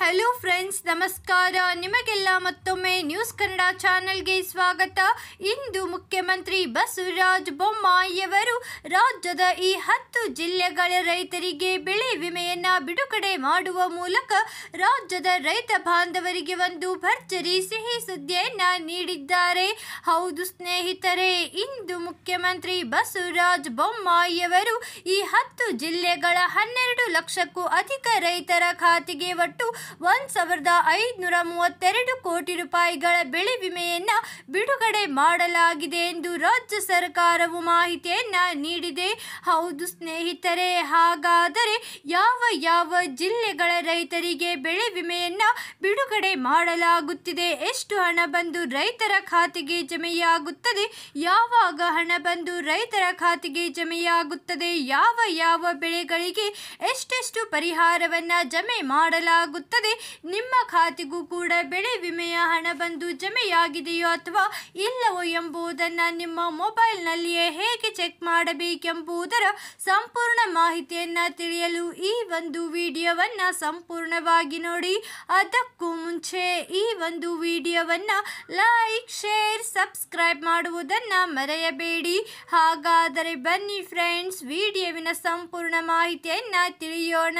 hello friends ನಮಸ್ಕಾರ ನಿಮಗೆಲ್ಲ ಮತ್ತೊಮ್ಮೆ ನ್ಯೂಸ್ ಕನ್ನಡ ಚಾನೆಲ್ಗೆ ಸ್ವಾಗತ ಇಂದು ಮುಖ್ಯಮಂತ್ರಿ ಬಸವರಾಜ ಬೊಮ್ಮಾಯಿಯವರು ರಾಜ್ಯದ ಈ ಹತ್ತು ಜಿಲ್ಲೆಗಳ ರೈತರಿಗೆ ಬೆಳೆ ವಿಮೆಯನ್ನು ಬಿಡುಗಡೆ ಮಾಡುವ ಮೂಲಕ ರಾಜ್ಯದ ರೈತ ಬಾಂಧವರಿಗೆ ಒಂದು ಭರ್ಜರಿ ಸಿಹಿ ಸುದ್ದಿಯನ್ನು ನೀಡಿದ್ದಾರೆ ಹೌದು ಸ್ನೇಹಿತರೆ ಇಂದು ಮುಖ್ಯಮಂತ್ರಿ ಬಸವರಾಜ ಬೊಮ್ಮಾಯಿಯವರು ಈ ಹತ್ತು ಜಿಲ್ಲೆಗಳ ಹನ್ನೆರಡು ಲಕ್ಷಕ್ಕೂ ಅಧಿಕ ರೈತರ ಖಾತೆಗೆ ಒಟ್ಟು ಒಂದು ಸಾವಿರದ ಐದುನೂರ ಮೂವತ್ತೆರಡು ಕೋಟಿ ರೂಪಾಯಿಗಳ ಬೆಳೆ ವಿಮೆಯನ್ನು ಬಿಡುಗಡೆ ಮಾಡಲಾಗಿದೆ ಎಂದು ರಾಜ್ಯ ಸರ್ಕಾರವು ಮಾಹಿತಿಯನ್ನು ನೀಡಿದೆ ಹೌದು ಸ್ನೇಹಿತರೆ ಹಾಗಾದರೆ ಯಾವ ಯಾವ ಜಿಲ್ಲೆಗಳ ರೈತರಿಗೆ ಬೆಳೆ ವಿಮೆಯನ್ನು ಬಿಡುಗಡೆ ಮಾಡಲಾಗುತ್ತಿದೆ ಎಷ್ಟು ಹಣ ಬಂದು ರೈತರ ಖಾತೆಗೆ ಜಮೆಯಾಗುತ್ತದೆ ಯಾವಾಗ ಹಣ ಬಂದು ರೈತರ ಖಾತೆಗೆ ಜಮೆಯಾಗುತ್ತದೆ ಯಾವ ಯಾವ ಬೆಳೆಗಳಿಗೆ ಎಷ್ಟೆಷ್ಟು ಪರಿಹಾರವನ್ನು ಜಮೆ ಮಾಡಲಾಗುತ್ತದೆ ನಿಮ್ಮ ಖಾತೆಗೂ ಕೂಡ ಬೆಳೆ ವಿಮೆಯ ಹಣ ಬಂದು ಜಮೆಯಾಗಿದೆಯೋ ಅಥವಾ ಇಲ್ಲವೋ ಎಂಬುದನ್ನು ನಿಮ್ಮ ಮೊಬೈಲ್ನಲ್ಲಿಯೇ ಹೇಗೆ ಚೆಕ್ ಮಾಡಬೇಕೆಂಬುದರ ಸಂಪೂರ್ಣ ಮಾಹಿತಿಯನ್ನು ತಿಳಿಯಲು ಈ ಒಂದು ವಿಡಿಯೋವನ್ನು ಸಂಪೂರ್ಣವಾಗಿ ನೋಡಿ ಅದಕ್ಕೂ ಮುಂಚೆ ಈ ಒಂದು ವಿಡಿಯೋವನ್ನು ಲೈಕ್ ಶೇರ್ ಸಬ್ಸ್ಕ್ರೈಬ್ ಮಾಡುವುದನ್ನು ಮರೆಯಬೇಡಿ ಹಾಗಾದರೆ ಬನ್ನಿ ಫ್ರೆಂಡ್ಸ್ ವಿಡಿಯೋವಿನ ಸಂಪೂರ್ಣ ಮಾಹಿತಿಯನ್ನು ತಿಳಿಯೋಣ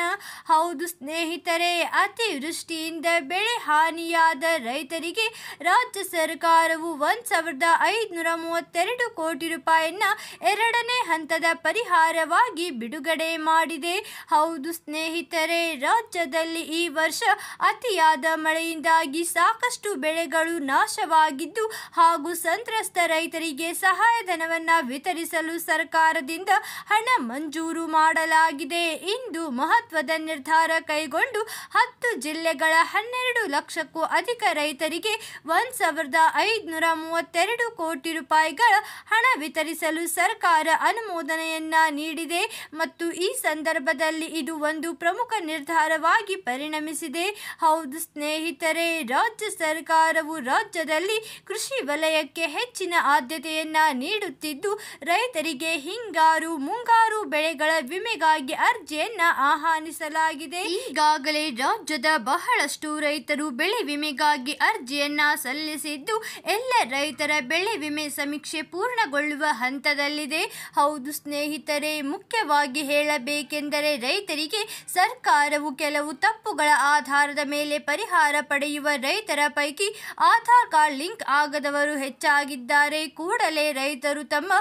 ಹೌದು ಸ್ನೇಹಿತರೆ ಅತಿ ಅತಿವೃಷ್ಟಿಯಿಂದ ಬೆಳೆ ಹಾನಿಯಾದ ರೈತರಿಗೆ ರಾಜ್ಯ ಸರ್ಕಾರವು ಒಂದು ಸಾವಿರದ ಐದುನೂರ ಮೂವತ್ತೆರಡು ಕೋಟಿ ರೂಪಾಯಿಯನ್ನು ಎರಡನೇ ಹಂತದ ಪರಿಹಾರವಾಗಿ ಬಿಡುಗಡೆ ಮಾಡಿದೆ ಹೌದು ಸ್ನೇಹಿತರೆ ರಾಜ್ಯದಲ್ಲಿ ಈ ವರ್ಷ ಅತಿಯಾದ ಮಳೆಯಿಂದಾಗಿ ಸಾಕಷ್ಟು ಬೆಳೆಗಳು ನಾಶವಾಗಿದ್ದು ಹಾಗೂ ಸಂತ್ರಸ್ತ ರೈತರಿಗೆ ಸಹಾಯಧನವನ್ನು ವಿತರಿಸಲು ಸರ್ಕಾರದಿಂದ ಹಣ ಮಂಜೂರು ಮಾಡಲಾಗಿದೆ ಇಂದು ಮಹತ್ವದ ನಿರ್ಧಾರ ಕೈಗೊಂಡು ಹತ್ತು ಜಿಲ್ಲೆಗಳ ಹನ್ನೆರಡು ಲಕ್ಷಕ್ಕೂ ಅಧಿಕ ರೈತರಿಗೆ ಒಂದು ಸಾವಿರದ ಐದುನೂರ ಮೂವತ್ತೆರಡು ಕೋಟಿ ರೂಪಾಯಿಗಳ ಹಣ ವಿತರಿಸಲು ಸರ್ಕಾರ ಅನುಮೋದನೆಯನ್ನ ನೀಡಿದೆ ಮತ್ತು ಈ ಸಂದರ್ಭದಲ್ಲಿ ಇದು ಒಂದು ಪ್ರಮುಖ ನಿರ್ಧಾರವಾಗಿ ಪರಿಣಮಿಸಿದೆ ಹೌದು ಸ್ನೇಹಿತರೆ ರಾಜ್ಯ ಸರ್ಕಾರವು ರಾಜ್ಯದಲ್ಲಿ ಕೃಷಿ ವಲಯಕ್ಕೆ ಹೆಚ್ಚಿನ ಆದ್ಯತೆಯನ್ನ ನೀಡುತ್ತಿದ್ದು ರೈತರಿಗೆ ಹಿಂಗಾರು ಮುಂಗಾರು ಬೆಳೆಗಳ ವಿಮೆಗಾಗಿ ಅರ್ಜಿಯನ್ನ ಆಹ್ವಾನಿಸಲಾಗಿದೆ ಈಗಾಗಲೇ ರಾಜ್ಯದ ಬಹಳಷ್ಟು ರೈತರು ಬೆಳೆ ವಿಮೆಗಾಗಿ ಅರ್ಜಿಯನ್ನ ಸಲ್ಲಿಸಿದ್ದು ಎಲ್ಲ ರೈತರ ಬೆಳೆ ವಿಮೆ ಸಮೀಕ್ಷೆ ಪೂರ್ಣಗೊಳ್ಳುವ ಹಂತದಲ್ಲಿದೆ ಹೌದು ಸ್ನೇಹಿತರೆ ಮುಖ್ಯವಾಗಿ ಹೇಳಬೇಕೆಂದರೆ ರೈತರಿಗೆ ಸರ್ಕಾರವು ಕೆಲವು ತಪ್ಪುಗಳ ಆಧಾರದ ಮೇಲೆ ಪರಿಹಾರ ಪಡೆಯುವ ರೈತರ ಪೈಕಿ ಆಧಾರ್ ಕಾರ್ಡ್ ಲಿಂಕ್ ಆಗದವರು ಹೆಚ್ಚಾಗಿದ್ದಾರೆ ಕೂಡಲೇ ರೈತರು ತಮ್ಮ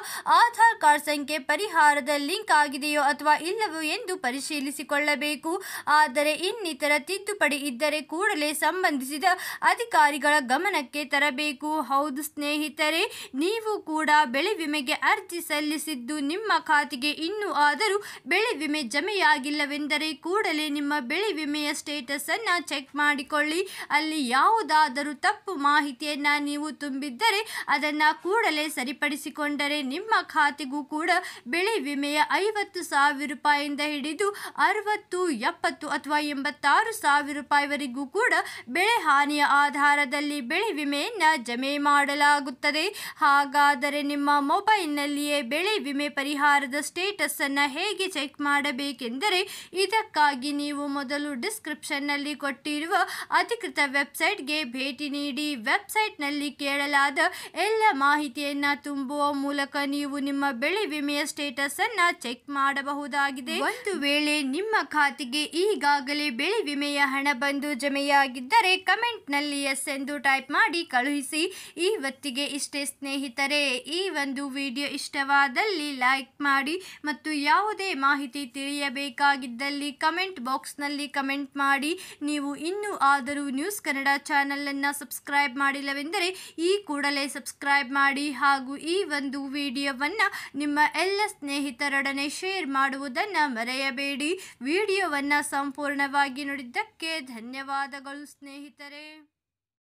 ಆಧಾರ್ ಕಾರ್ಡ್ ಸಂಖ್ಯೆ ಪರಿಹಾರದ ಲಿಂಕ್ ಆಗಿದೆಯೋ ಅಥವಾ ಇಲ್ಲವೋ ಎಂದು ಪರಿಶೀಲಿಸಿಕೊಳ್ಳಬೇಕು ಆದರೆ ಇನ್ನಿತರ ತಿದ್ದು ತಿದ್ದುಪಡಿ ಇದ್ದರೆ ಕೂಡಲೇ ಸಂಬಂಧಿಸಿದ ಅಧಿಕಾರಿಗಳ ಗಮನಕ್ಕೆ ತರಬೇಕು ಹೌದು ಸ್ನೇಹಿತರೆ ನೀವು ಕೂಡ ಬೆಳೆ ವಿಮೆಗೆ ಅರ್ಜಿ ಸಲ್ಲಿಸಿದ್ದು ನಿಮ್ಮ ಖಾತೆಗೆ ಇನ್ನೂ ಆದರೂ ಬೆಳೆ ವಿಮೆ ಜಮೆಯಾಗಿಲ್ಲವೆಂದರೆ ಕೂಡಲೇ ನಿಮ್ಮ ಬೆಳೆ ವಿಮೆಯ ಸ್ಟೇಟಸನ್ನು ಚೆಕ್ ಮಾಡಿಕೊಳ್ಳಿ ಅಲ್ಲಿ ಯಾವುದಾದರೂ ತಪ್ಪು ಮಾಹಿತಿಯನ್ನು ನೀವು ತುಂಬಿದ್ದರೆ ಅದನ್ನು ಕೂಡಲೇ ಸರಿಪಡಿಸಿಕೊಂಡರೆ ನಿಮ್ಮ ಖಾತೆಗೂ ಕೂಡ ಬೆಳೆ ವಿಮೆಯ ಐವತ್ತು ಸಾವಿರ ರೂಪಾಯಿಯಿಂದ ಹಿಡಿದು ಅರವತ್ತು ಎಪ್ಪತ್ತು ಅಥವಾ ಎಂಬತ್ತಾರು ಸಾವಿರ ಸಾವಿರ ರೂಪಾಯಿವರೆಗೂ ಕೂಡ ಬೆಳೆ ಹಾನಿಯ ಆಧಾರದಲ್ಲಿ ಬೆಳೆ ವಿಮೆಯನ್ನು ಜಮೆ ಮಾಡಲಾಗುತ್ತದೆ ಹಾಗಾದರೆ ನಿಮ್ಮ ಮೊಬೈಲ್ನಲ್ಲಿಯೇ ಬೆಳೆ ವಿಮೆ ಪರಿಹಾರದ ಸ್ಟೇಟಸನ್ನು ಹೇಗೆ ಚೆಕ್ ಮಾಡಬೇಕೆಂದರೆ ಇದಕ್ಕಾಗಿ ನೀವು ಮೊದಲು ಡಿಸ್ಕ್ರಿಪ್ಷನ್ನಲ್ಲಿ ಕೊಟ್ಟಿರುವ ಅಧಿಕೃತ ವೆಬ್ಸೈಟ್ಗೆ ಭೇಟಿ ನೀಡಿ ವೆಬ್ಸೈಟ್ನಲ್ಲಿ ಕೇಳಲಾದ ಎಲ್ಲ ಮಾಹಿತಿಯನ್ನು ತುಂಬುವ ಮೂಲಕ ನೀವು ನಿಮ್ಮ ಬೆಳೆ ವಿಮೆಯ ಸ್ಟೇಟಸನ್ನು ಚೆಕ್ ಮಾಡಬಹುದಾಗಿದೆ ಒಂದು ವೇಳೆ ನಿಮ್ಮ ಖಾತೆಗೆ ಈಗಾಗಲೇ ಬೆಳೆ ವಿಮೆಯ ಹಣ ಬಂದು ಜಮೆಯಾಗಿದ್ದರೆ ಕಮೆಂಟ್ನಲ್ಲಿ ಎಸ್ ಎಂದು ಟೈಪ್ ಮಾಡಿ ಕಳುಹಿಸಿ ಈ ಹೊತ್ತಿಗೆ ಇಷ್ಟೇ ಸ್ನೇಹಿತರೆ ಈ ಒಂದು ವಿಡಿಯೋ ಇಷ್ಟವಾದಲ್ಲಿ ಲೈಕ್ ಮಾಡಿ ಮತ್ತು ಯಾವುದೇ ಮಾಹಿತಿ ತಿಳಿಯಬೇಕಾಗಿದ್ದಲ್ಲಿ ಕಮೆಂಟ್ ಬಾಕ್ಸ್ನಲ್ಲಿ ಕಮೆಂಟ್ ಮಾಡಿ ನೀವು ಇನ್ನೂ ಆದರೂ ನ್ಯೂಸ್ ಕನ್ನಡ ಚಾನಲನ್ನು ಸಬ್ಸ್ಕ್ರೈಬ್ ಮಾಡಿಲ್ಲವೆಂದರೆ ಈ ಕೂಡಲೇ ಸಬ್ಸ್ಕ್ರೈಬ್ ಮಾಡಿ ಹಾಗೂ ಈ ಒಂದು ವಿಡಿಯೋವನ್ನು ನಿಮ್ಮ ಎಲ್ಲ ಸ್ನೇಹಿತರೊಡನೆ ಶೇರ್ ಮಾಡುವುದನ್ನು ಮರೆಯಬೇಡಿ ವಿಡಿಯೋವನ್ನು ಸಂಪೂರ್ಣವಾಗಿ ನೋಡಿದ್ದಕ್ಕೆ धन्यवाद स्नेहितरे